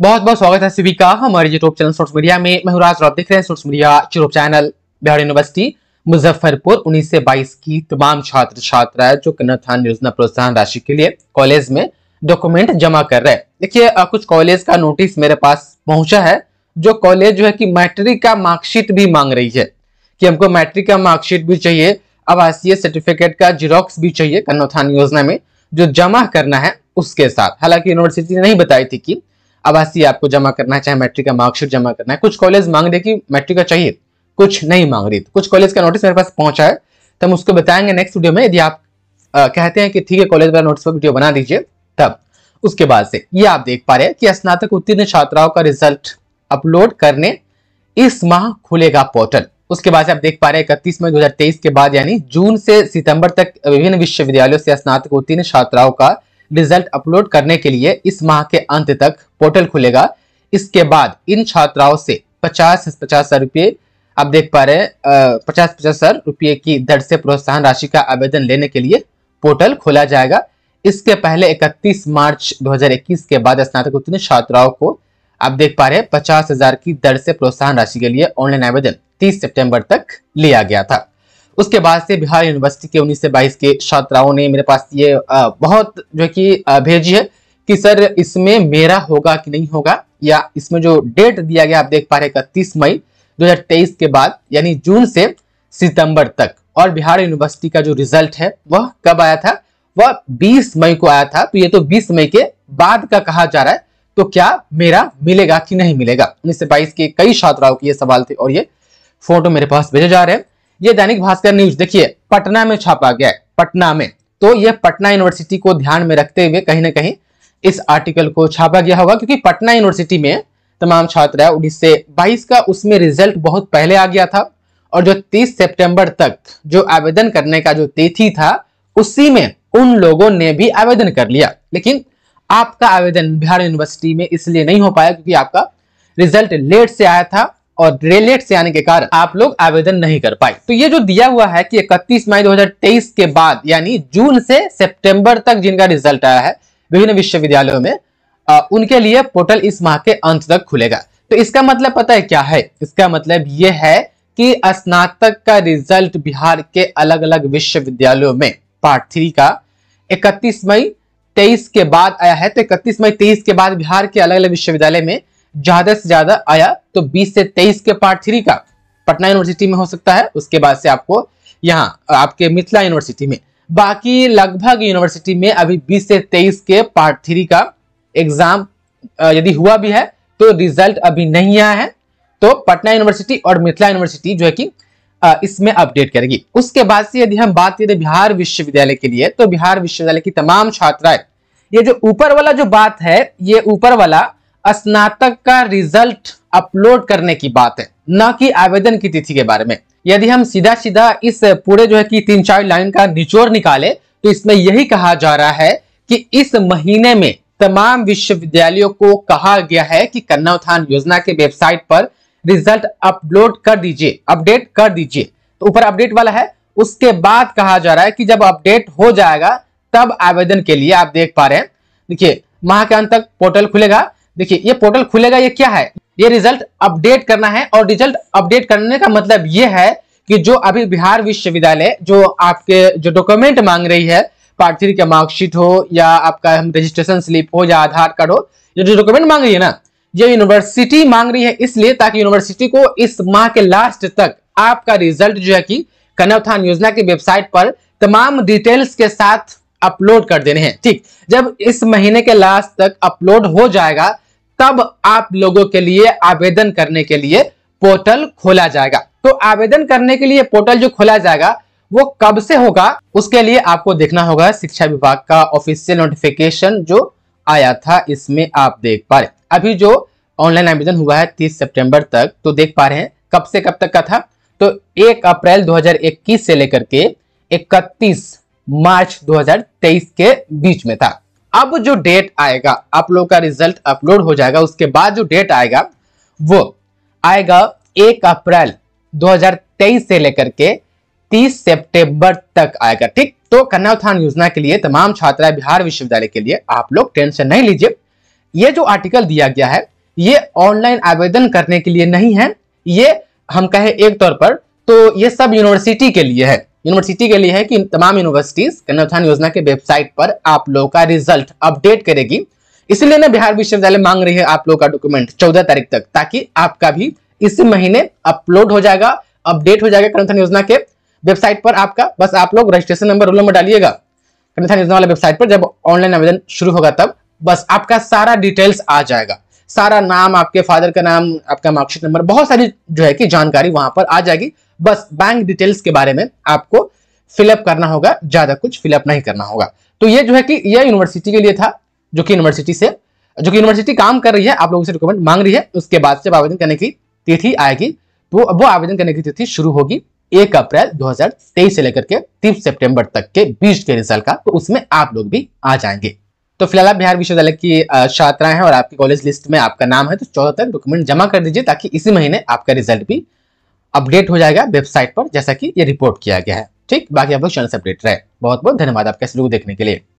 बहुत बहुत स्वागत है सभी का हमारे यूट्यूब चैनल सोर्स मीडिया में मैं हुराज देख रहे हैं source media YouTube channel Bihar university Muzaffarpur 19 से 22 की तमाम छात्र छात्राएं जो कन्याथान योजना प्रोत्साहन राशि के लिए कॉलेज में डॉक्यूमेंट जमा कर रहे हैं देखिए कुछ कॉलेज का नोटिस मेरे पास पहुंचा है जो कॉलेज जो है कि मैट्रिक का मार्कशीट भी मांग रही है कि हमको मैट्रिक का मार्कशीट भी चाहिए आवासीय सर्टिफिकेट का जिरोक्स भी चाहिए कन्याथान योजना में जो जमा करना है उसके साथ हालांकि यूनिवर्सिटी ने नहीं बताई थी कि आवासीय आपको जमा करना है चाहे मैट्रिक का मार्कशीट जमा करना है कुछ कॉलेज मांग रहे कि मैट्रिक का चाहिए कुछ नहीं मांग रही कुछ कॉलेज का नोटिस मेरे पास पहुंचा है तो हम उसको बताएंगे नेक्स्ट वीडियो में यदि आप आ, कहते हैं कि ठीक है कॉलेज वाला नोटिस पर वीडियो बना दीजिए तब उसके बाद से ये आप देख पा रहे हैं कि स्नातक उत्तीर्ण छात्राओं का रिजल्ट अपलोड करने इस माह खुलेगा पोर्टल उसके बाद से आप देख पा रहे हैं इकतीस मई 2023 के बाद यानी जून से सितंबर तक विभिन्न विश्वविद्यालयों से स्नातक उत्तीर्ण छात्राओं का रिजल्ट अपलोड करने के लिए इस माह के अंत तक पोर्टल खुलेगा इसके बाद इन छात्राओं से पचास पचास हजार रुपये आप देख पा रहे हैं पचास पचास हजार रुपये की दर से प्रोत्साहन राशि का आवेदन लेने के लिए पोर्टल खोला जाएगा इसके पहले 31 मार्च 2021 के बाद स्नातकोत्तीर्ण छात्राओं को आप देख पा रहे हैं पचास हजार की दर से प्रोत्साहन राशि के लिए ऑनलाइन आवेदन 30 सितंबर तक लिया गया था उसके बाद से बिहार यूनिवर्सिटी के उन्नीस से बाईस के छात्राओं ने मेरे पास ये बहुत जो कि भेजी है कि सर इसमें मेरा होगा कि नहीं होगा या इसमें जो डेट दिया गया आप देख पा रहे इकतीस मई 2023 के बाद यानी जून से सितंबर तक और बिहार यूनिवर्सिटी का जो रिजल्ट है वह कब आया था वह 20 मई को आया था तो ये तो 20 मई के बाद का कहा जा रहा है तो क्या मेरा मिलेगा कि नहीं मिलेगा उन्नीस से बाईस के कई छात्राओं के ये सवाल थे और ये फोटो मेरे पास भेजे जा रहे हैं ये दैनिक भास्कर न्यूज देखिए पटना में छापा गया है पटना में तो ये पटना यूनिवर्सिटी को ध्यान में रखते हुए कहीं ना कहीं इस आर्टिकल को छापा गया होगा क्योंकि पटना यूनिवर्सिटी में तमाम छात्र है उन्नीस से बाईस का उसमें रिजल्ट बहुत पहले आ गया था और जो 30 सितंबर तक जो आवेदन करने का जो तिथि था उसी में उन लोगों ने भी आवेदन कर लिया लेकिन आपका आवेदन बिहार यूनिवर्सिटी में इसलिए नहीं हो पाया क्योंकि आपका रिजल्ट लेट से आया था और रेलेट से आने के कारण आप लोग आवेदन नहीं कर पाए तो ये जो दिया हुआ है कि 31 मई 2023 के बाद यानी जून से सितंबर तक जिनका रिजल्ट आया है विभिन्न विश्वविद्यालयों में आ, उनके लिए पोर्टल इस माह के अंत तक खुलेगा तो इसका मतलब पता है क्या है इसका मतलब ये है कि स्नातक का रिजल्ट बिहार के अलग अलग विश्वविद्यालयों में पार्ट थ्री का इकतीस मई तेईस के बाद आया है तो इकतीस मई तेईस के बाद बिहार के अलग अलग विश्वविद्यालय में ज्यादा से ज्यादा आया तो 20 से 23 के पार्ट थ्री का पटना यूनिवर्सिटी में हो सकता है उसके बाद से आपको यहाँ आपके मिथिला यूनिवर्सिटी में बाकी लगभग यूनिवर्सिटी में अभी 20 से 23 के पार्ट थ्री का एग्जाम यदि हुआ भी है तो रिजल्ट अभी नहीं आया है तो पटना यूनिवर्सिटी और मिथिला यूनिवर्सिटी जो है कि इसमें अपडेट करेगी उसके बाद से यदि हम बात करें बिहार विश्वविद्यालय के लिए तो बिहार विश्वविद्यालय की तमाम छात्राएं ये जो ऊपर वाला जो बात है ये ऊपर वाला स्नातक का रिजल्ट अपलोड करने की बात है न कि आवेदन की तिथि के बारे में यदि हम सीधा सीधा इस पूरे जो है कि तीन चार लाइन का निचोड़ निकाले तो इसमें यही कहा जा रहा है कि इस महीने में तमाम विश्वविद्यालयों को कहा गया है कि कन्या उत्थान योजना के वेबसाइट पर रिजल्ट अपलोड कर दीजिए अपडेट कर दीजिए तो ऊपर अपडेट वाला है उसके बाद कहा जा रहा है कि जब अपडेट हो जाएगा तब आवेदन के लिए आप देख पा रहे हैं देखिए माह के अंत तक पोर्टल खुलेगा देखिए ये पोर्टल खुलेगा ये क्या है ये रिजल्ट अपडेट करना है और रिजल्ट अपडेट करने का मतलब ये है कि जो अभी बिहार विश्वविद्यालय जो आपके जो डॉक्यूमेंट मांग रही है पार्ट थ्री का मार्कशीट हो या आपका हम रजिस्ट्रेशन स्लिप हो या आधार कार्ड हो ये जो डॉक्यूमेंट मांग रही है ना ये यूनिवर्सिटी मांग रही है इसलिए ताकि यूनिवर्सिटी को इस माह के लास्ट तक आपका रिजल्ट जो है कि कन्या योजना की वेबसाइट पर तमाम डिटेल्स के साथ अपलोड कर देने हैं ठीक जब इस महीने के लास्ट तक अपलोड हो जाएगा तब आप लोगों के लिए आवेदन करने के लिए पोर्टल खोला जाएगा तो आवेदन करने के लिए पोर्टल जो खोला जाएगा वो कब से होगा उसके लिए आपको देखना होगा शिक्षा विभाग का ऑफिशियल नोटिफिकेशन जो आया था इसमें आप देख पा रहे अभी जो ऑनलाइन आवेदन हुआ है 30 सितंबर तक तो देख पा रहे हैं कब से कब तक का था तो 1 अप्रैल 2021 से लेकर के 31 मार्च 2023 के बीच में था अब जो डेट आएगा आप लोगों का रिजल्ट अपलोड हो जाएगा उसके बाद जो डेट आएगा वो आएगा एक अप्रैल 2023 से लेकर के 30 सितंबर तक आएगा ठीक तो कन्या उत्थान योजना के लिए तमाम छात्रा बिहार विश्वविद्यालय के लिए आप लोग टेंशन नहीं लीजिए ये जो आर्टिकल दिया गया है ये ऑनलाइन आवेदन करने के लिए नहीं है ये हम कहें एक तौर पर तो ये सब यूनिवर्सिटी के लिए है यूनिवर्सिटी के लिए है कि तमाम यूनिवर्सिटीज कन्यादान योजना के वेबसाइट पर आप लोगों का रिजल्ट अपडेट करेगी इसलिए ना बिहार विश्वविद्यालय मांग रही है आप लोगों का डॉक्यूमेंट चौदह तारीख तक ताकि आपका भी इस महीने अपलोड हो जाएगा अपडेट हो जाएगा कन्यादान योजना के वेबसाइट पर आपका बस आप लोग रजिस्ट्रेशन नंबर रोल नंबर डालिएगा कन्यादान योजना वाले वेबसाइट पर जब ऑनलाइन आवेदन शुरू होगा तब बस आपका सारा डिटेल्स आ जाएगा सारा नाम आपके फादर का नाम आपका मार्कशीट नंबर बहुत सारी जो है कि जानकारी वहां पर आ जाएगी बस बैंक डिटेल्स के बारे में आपको फिलअप करना होगा ज्यादा कुछ फिलअप नहीं करना होगा तो ये जो है कि यह यूनिवर्सिटी के लिए था जो कि यूनिवर्सिटी से जो कि यूनिवर्सिटी काम कर रही है आप लोगों से रिक्वायरमेंट मांग रही है उसके बाद जब आवेदन करने की तिथि आएगी तो वो आवेदन करने की तिथि शुरू होगी एक अप्रैल 2023 से लेकर के तीस सितंबर तक के बीच के रिजल्ट का तो उसमें आप लोग भी आ जाएंगे तो फिलहाल आप बिहार विश्वविद्यालय की छात्राएं हैं और आपके कॉलेज लिस्ट में आपका नाम है तो चौदह तक डॉक्यूमेंट जमा कर दीजिए ताकि इसी महीने आपका रिजल्ट भी अपडेट हो जाएगा वेबसाइट पर जैसा कि ये रिपोर्ट किया गया है ठीक बाकी आप लोग चैनल से अपडेट रहे बहुत बहुत धन्यवाद आपके वीडियो देखने के लिए